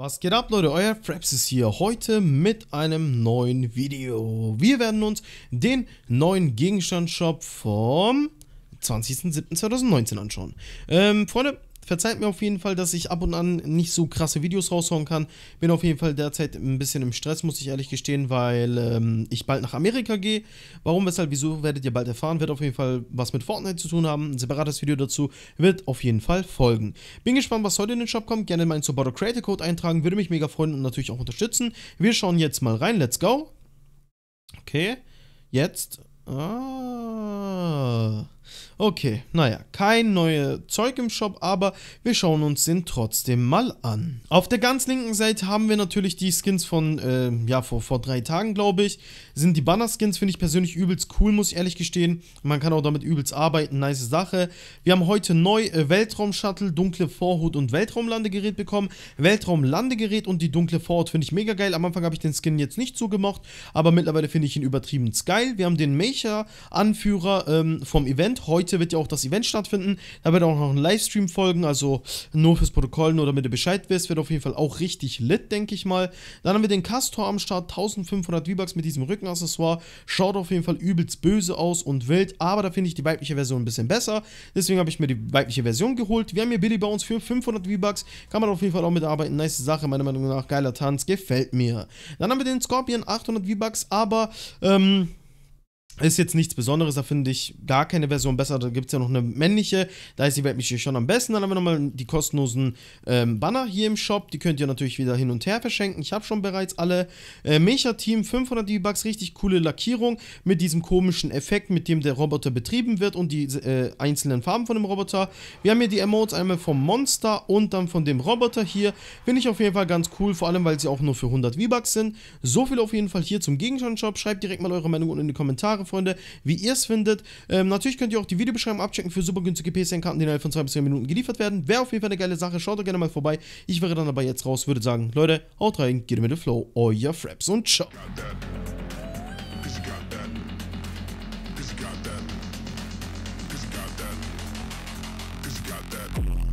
Was geht ab Leute, euer Fraps ist hier, heute mit einem neuen Video. Wir werden uns den neuen Gegenstandshop vom 20.07.2019 anschauen. Ähm, Freunde, Verzeiht mir auf jeden Fall, dass ich ab und an nicht so krasse Videos raushauen kann. Bin auf jeden Fall derzeit ein bisschen im Stress, muss ich ehrlich gestehen, weil ähm, ich bald nach Amerika gehe. Warum, weshalb, wieso, werdet ihr bald erfahren. Wird auf jeden Fall was mit Fortnite zu tun haben. Ein separates Video dazu wird auf jeden Fall folgen. Bin gespannt, was heute in den Shop kommt. Gerne meinen Supporter Creator Code eintragen. Würde mich mega freuen und natürlich auch unterstützen. Wir schauen jetzt mal rein. Let's go. Okay. Jetzt. Ah. Okay, naja, kein neues Zeug im Shop, aber wir schauen uns den trotzdem mal an. Auf der ganz linken Seite haben wir natürlich die Skins von, äh, ja, vor, vor drei Tagen, glaube ich. Sind die Banner-Skins, finde ich persönlich übelst cool, muss ich ehrlich gestehen. Man kann auch damit übelst arbeiten, nice Sache. Wir haben heute neu äh, Weltraum-Shuttle, dunkle Vorhut und Weltraumlandegerät bekommen. Weltraumlandegerät und die dunkle Vorhut finde ich mega geil. Am Anfang habe ich den Skin jetzt nicht so gemocht, aber mittlerweile finde ich ihn übertrieben geil. Wir haben den Mecha-Anführer ähm, vom Event heute heute wird ja auch das Event stattfinden. Da wird auch noch ein Livestream folgen, also nur fürs Protokoll, nur damit ihr Bescheid wisst. Wird auf jeden Fall auch richtig lit, denke ich mal. Dann haben wir den Castor am Start, 1500 V-Bucks mit diesem Rückenaccessoire. Schaut auf jeden Fall übelst böse aus und wild, aber da finde ich die weibliche Version ein bisschen besser. Deswegen habe ich mir die weibliche Version geholt. Wir haben hier Billy Bones für 500 V-Bucks. Kann man auf jeden Fall auch mitarbeiten. Nice Sache, meiner Meinung nach. Geiler Tanz, gefällt mir. Dann haben wir den Scorpion, 800 V-Bucks, aber ähm, ist jetzt nichts Besonderes, da finde ich gar keine Version besser. Da gibt es ja noch eine männliche, da ist die weibliche schon am besten. Dann haben wir nochmal die kostenlosen ähm, Banner hier im Shop. Die könnt ihr natürlich wieder hin und her verschenken. Ich habe schon bereits alle. Äh, Mecha Team 500 D-Bucks, richtig coole Lackierung mit diesem komischen Effekt, mit dem der Roboter betrieben wird und die äh, einzelnen Farben von dem Roboter. Wir haben hier die Emotes einmal vom Monster und dann von dem Roboter hier. Finde ich auf jeden Fall ganz cool, vor allem weil sie auch nur für 100 V-Bucks sind. So viel auf jeden Fall hier zum Gegenstand-Shop. Schreibt direkt mal eure Meinung unten in die Kommentare. Freunde, wie ihr es findet. Ähm, natürlich könnt ihr auch die Videobeschreibung abchecken für super günstige PSN-Karten, die innerhalb von 2 bis 3 Minuten geliefert werden. Wäre auf jeden Fall eine geile Sache. Schaut doch gerne mal vorbei. Ich wäre dann aber jetzt raus, würde sagen, Leute, haut rein, geht mit dem Flow, euer Fraps und ciao. got that.